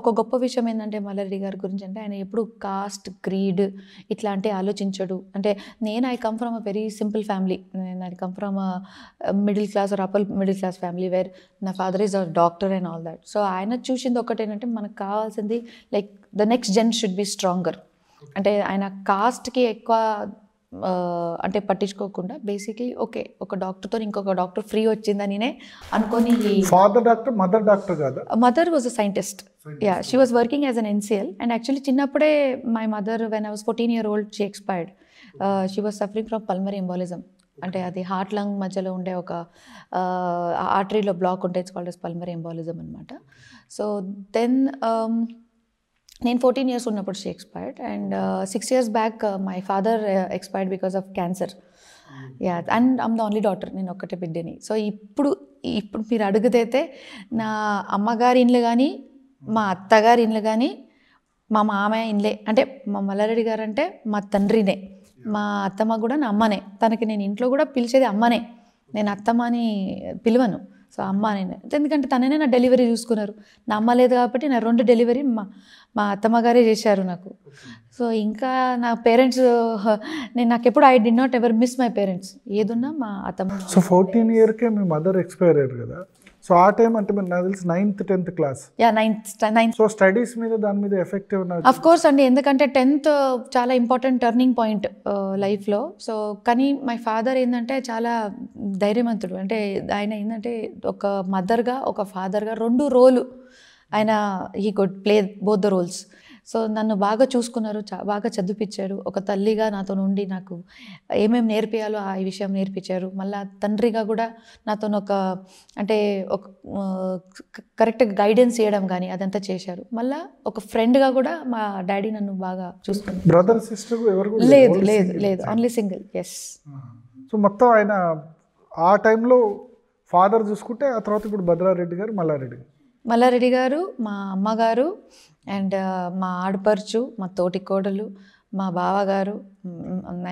ఒక గొప్ప విషయం ఏంటంటే మల్లారెడ్డి గారి గురించి అంటే ఆయన ఎప్పుడు కాస్ట్ గ్రీడ్ ఇట్లాంటి ఆలోచించడు అంటే నేను I come from a very simple family నేను I come from middle class or upper middle class family where నా father is a doctor and all that so ఆయన చూసింది ఒకటి ఏంటంటే మనకు కావాల్సింది like the next gen should be stronger అంటే ఆయన కాస్ట్కి ఎక్కువ అంటే పట్టించుకోకుండా బేసిక్లీ ఓకే ఒక డాక్టర్తో ఇంకొక డాక్టర్ ఫ్రీ వచ్చిందనినే అనుకొని ఫాదర్ డాక్టర్ మదర్ డాక్టర్ కాదు mother was a scientist yeah she was working as an NCL and actually చిన్నప్పుడే my mother when I was fourteen year old she expired she was suffering from pulmonary embolism అంటే అది heart lung మధ్యలో ఉండే ఒక ఆర్టరీలో block ఉంటే it's called pulmonary embolism అనమాట so then నేను ఫోర్టీన్ ఇయర్స్ ఉన్నప్పుడు she expired and six years back my father expired because of cancer yeah and I'm the only doctor నేను ఒక్కటే బిడ్డని సో ఇప్పుడు ఇప్పుడు మీరు అడుగుదైతే నా అమ్మగారి ఇండ్లు కానీ hmm. మా అత్తగారి ఇండ్లు కానీ మా మామ ఇండ్లే అంటే మా మల్లారెడ్డి గారు అంటే మా తండ్రినే మా అత్తమ్మ కూడా నా అమ్మనే తనకి నేను ఇంట్లో కూడా పిలిచేది అమ్మనే నేను అత్తమ్మ అని పిలవను సో అమ్మ నేను ఎందుకంటే తననే నా డెలివరీ చూసుకున్నారు నా అమ్మ లేదు కాబట్టి నా రెండు డెలివరీ మా మా అత్తమ్మగారే చేశారు నాకు సో ఇంకా నా పేరెంట్స్ నేను నాకు ఎప్పుడు I did not ever miss my parents ఏదున్నా మా అత్తమ్మ సో ఫోర్టీన్ ఇయర్కే మీ మదర్ ఎక్స్పైర్ అయ్యారు కదా సో ఆ టైం అంటే మీరు నాకు తెలిసి ninth tenth class yeah ninth ninth so studies మీద దాని మీద ఎఫెక్ట్ అఫ్ కోర్స్ అండి ఎందుకంటే టెన్త్ చాలా ఇంపార్టెంట్ టర్నింగ్ పాయింట్ లైఫ్లో సో కానీ మై ఫాదర్ ఏంటంటే చాలా ధైర్యవంతుడు అంటే ఆయన ఏంటంటే ఒక మదర్గా ఒక ఫాదర్గా రెండు రోలు ఆయన he good play both the roles so నన్ను బాగా చూసుకున్నారు బాగా చదివిపించారు ఒక తల్లిగా నాతో నుండి నాకు ఏమేమి నేర్పియాలో ఆ విషయం నేర్పించారు మళ్ళా తండ్రిగా కూడా నాతో ఒక అంటే ఒక కరెక్ట్ గైడెన్స్ ఇవ్వడం కానీ అదంతా చేశారు మళ్ళా ఒక ఫ్రెండ్గా కూడా మా డాడీ నన్ను బాగా చూసుకున్నారు బ్రదర్ సిస్టర్ లేదు లేదు లేదు ఓన్లీ సింగిల్ ఎస్ సో మొత్తం ఆయన ఆ టైంలో ఫాదర్ చూసుకుంటే ఆ తర్వాత ఇప్పుడు భద్రారెడ్డి గారు మల్లారెడ్డి గారు మల్లారెడ్డి గారు మా అమ్మగారు అండ్ మా ఆడపరుచు మా తోటి కోడలు మా బావగారు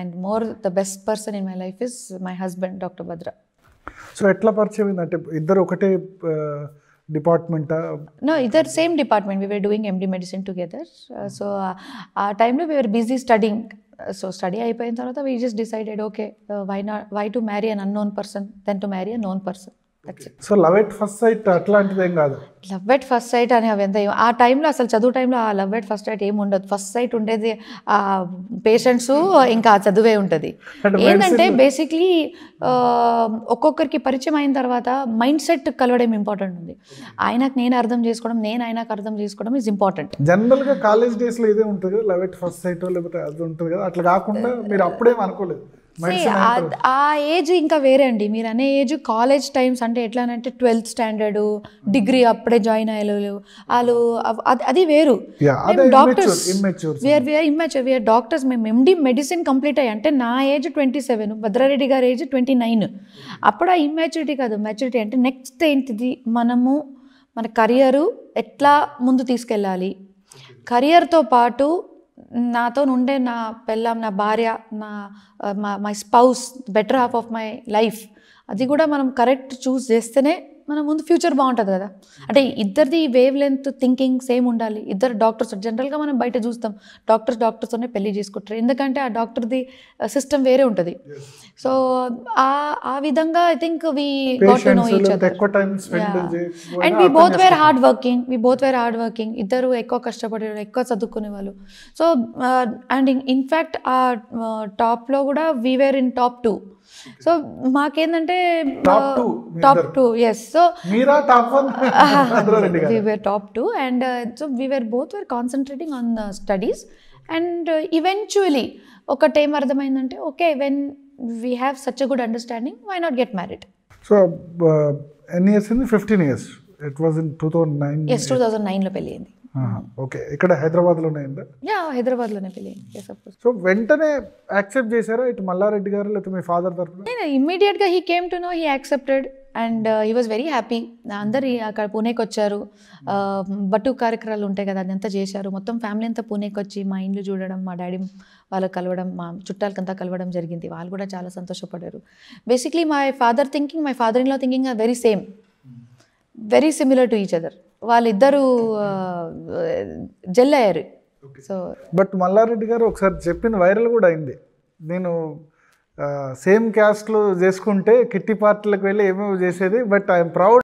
and more the best person in my life is my husband doctor Bhadra so ఎట్లా పరిచయం అంటే ఇద్దరు ఒకటే department no either same department we doing MD medicine together so ఆ టైంలో we are busy studying so study అయిపోయిన తర్వాత we just decided okay why not why to marry an unknown person then to marry a known person so love at first sight అట్లాంటిది ఏం కాదు love at first site అని అవి ఎంత ఆ టైంలో అసలు చదువు టైంలో ఆ లవ్ ఎట్ ఫస్ట్ సైట్ ఏమి ఉండదు ఫస్ట్ సైట్ ఉండేది ఆ పేషెంట్స్ ఇంకా చదువే ఉంటుంది ఏంటంటే బేసిక్లీ ఒక్కొక్కరికి పరిచయం అయిన తర్వాత మైండ్ సెట్ కలవడం ఇంపార్టెంట్ ఉంది ఆయనకు నేను అర్థం చేసుకోవడం నేను ఆయనకు అర్థం చేసుకోవడం ఇస్ ఇంపార్టెంట్ జనరల్ గా కాలేజ్ డేస్ లో ఇదే ఉంటుంది లవ్ ఎట్ ఫస్ట్ సైట్ లేకపోతే అది ఉంటుంది కదా అట్లా కాకుండా మీరు అప్పుడేం అనుకోలేదు ఆ ఏజ్ ఇంకా వేరే అండి మీరు అనే ఏజ్ కాలేజ్ టైమ్స్ అంటే ఎట్లా అంటే ట్వెల్త్ స్టాండర్డ్ డిగ్రీ అప్పుడే జాయిన్ అయ్యలేరు వాళ్ళు అది వేరు doctors were were immature were doctors మేము ఎండి మెడిసిన్ కంప్లీట్ అయ్యి అంటే నా ఏజ్ ట్వంటీ సెవెన్ భద్రారెడ్డి గారి ఏజ్ ట్వంటీ నైన్ అప్పుడు ఆ ఇమ్మెచ్యూరిటీ కాదు మెచ్యూరిటీ అంటే నెక్స్ట్ ఏంటిది మనము మన కరియరు ఎట్లా ముందు తీసుకెళ్ళాలి కరియర్తో పాటు నాతో ఉండే నా పెళ్ళాం నా భార్య నా my spouse better half of my life అది కూడా మనం కరెక్ట్ చూస్ చేస్తేనే మన ముందు ఫ్యూచర్ బాగుంటుంది కదా అంటే ఇద్దరిది వేవ్ లెంత్ థింకింగ్ సేమ్ ఉండాలి ఇద్దరు డాక్టర్స్ జనరల్గా మనం బయట చూస్తాం డాక్టర్స్ డాక్టర్స్తోనే పెళ్లి చేసుకుంటారు ఎందుకంటే ఆ డాక్టర్ది సిస్టమ్ వేరే ఉంటుంది సో ఆ ఆ విధంగా I think we got to know each and we both were hard working we both were hard working ఇద్దరు ఎక్కువ కష్టపడేవాళ్ళు ఎక్కువ చదువుకునే వాళ్ళు సో అండ్ ఇన్ఫ్యాక్ట్ ఆ టాప్లో కూడా we were in top two so మాకేందంటే top two yes so we are top two and so we are both were concentrating on studies and eventually ఒకటి ఏం అర్థమైందంటే okay when we have such a good understanding why not get married so in years fifteen years it was in two thousand nine yes two thousand నైన్లో పెళ్ళి అయింది Hmm. Okay ఇక్కడ హైదరాబాద్ లోనే yeah Hyderabad లోనే పెళ్లి సో వెంటనే యాక్సెప్ట్ చేశారా ఇటు మల్లారెడ్డి గారు లేకపోతే మీ ఫాదర్ తరఫున నేను ఇమ్మీడియట్ గా he came to know he accepted and he was very happy అందరు అక్కడ పూణేకి వచ్చారు hmm. uh, బట్టు కార్యక్రమాలు ఉంటాయి కదా అదంతా చేశారు మొత్తం ఫ్యామిలీ అంతా పూణేకి వచ్చి మా ఇండ్లు చూడడం మా డాడీ వాళ్ళకి కలవడం మా చుట్టాలకంతా కలవడం జరిగింది వాళ్ళు కూడా చాలా సంతోషపడారు basically my father thinking my father in law thinking are very same very similar to each other వాళ్ళిద్దరూ జెల్ అయ్యారు సో బట్ మల్లారెడ్డి గారు ఒకసారి చెప్పిన వైరల్ కూడా అయింది నేను సేమ్ క్యాస్ట్లో చేసుకుంటే కిట్టి పార్టీలకు వెళ్ళి ఏమేమి చేసేది బట్ ఐఎమ్ ప్రౌడ్